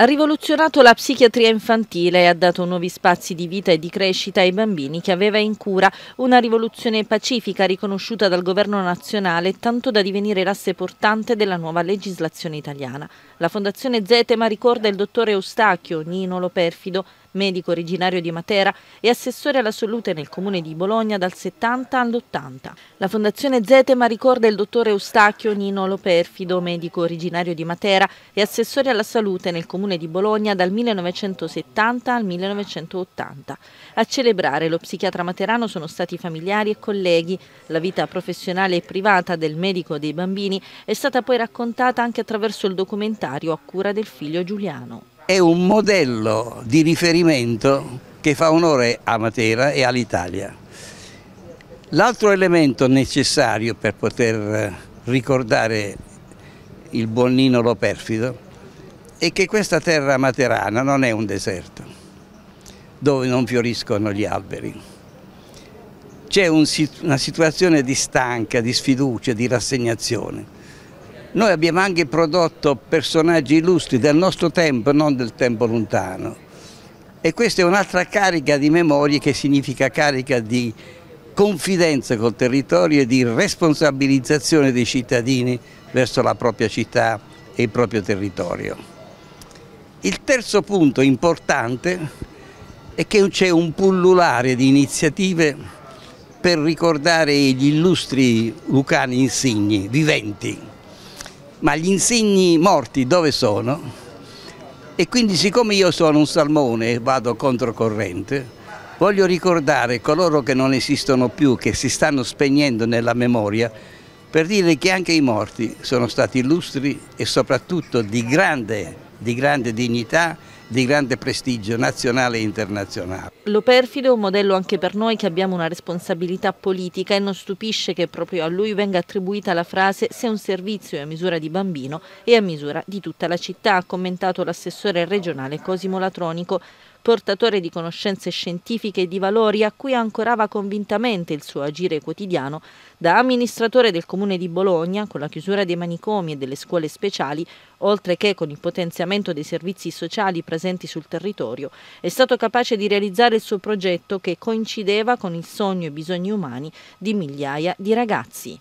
Ha rivoluzionato la psichiatria infantile e ha dato nuovi spazi di vita e di crescita ai bambini che aveva in cura, una rivoluzione pacifica riconosciuta dal governo nazionale tanto da divenire l'asse portante della nuova legislazione italiana. La Fondazione Zetema ricorda il dottore Eustachio Nino Loperfido, medico originario di Matera e assessore alla salute nel comune di Bologna dal 70 all'80. La Fondazione Zetema ricorda il dottore Eustachio Nino Loperfido, medico originario di Matera e assessore alla salute nel comune di Bologna dal 1970 al 1980. A celebrare lo psichiatra materano sono stati familiari e colleghi. La vita professionale e privata del medico dei bambini è stata poi raccontata anche attraverso il documentario a cura del figlio Giuliano è un modello di riferimento che fa onore a Matera e all'Italia. L'altro elemento necessario per poter ricordare il buon Nino Lo perfido è che questa terra materana non è un deserto dove non fioriscono gli alberi. C'è un, una situazione di stanca, di sfiducia, di rassegnazione noi abbiamo anche prodotto personaggi illustri del nostro tempo, non del tempo lontano. E questa è un'altra carica di memorie che significa carica di confidenza col territorio e di responsabilizzazione dei cittadini verso la propria città e il proprio territorio. Il terzo punto importante è che c'è un pullulare di iniziative per ricordare gli illustri lucani insigni, viventi, ma gli insegni morti dove sono? E quindi siccome io sono un salmone e vado controcorrente, voglio ricordare coloro che non esistono più, che si stanno spegnendo nella memoria, per dire che anche i morti sono stati illustri e soprattutto di grande, di grande dignità di grande prestigio nazionale e internazionale. Lo perfido è un modello anche per noi che abbiamo una responsabilità politica e non stupisce che proprio a lui venga attribuita la frase se un servizio è a misura di bambino e a misura di tutta la città, ha commentato l'assessore regionale Cosimo Latronico portatore di conoscenze scientifiche e di valori a cui ancorava convintamente il suo agire quotidiano, da amministratore del comune di Bologna, con la chiusura dei manicomi e delle scuole speciali, oltre che con il potenziamento dei servizi sociali presenti sul territorio, è stato capace di realizzare il suo progetto che coincideva con il sogno e i bisogni umani di migliaia di ragazzi.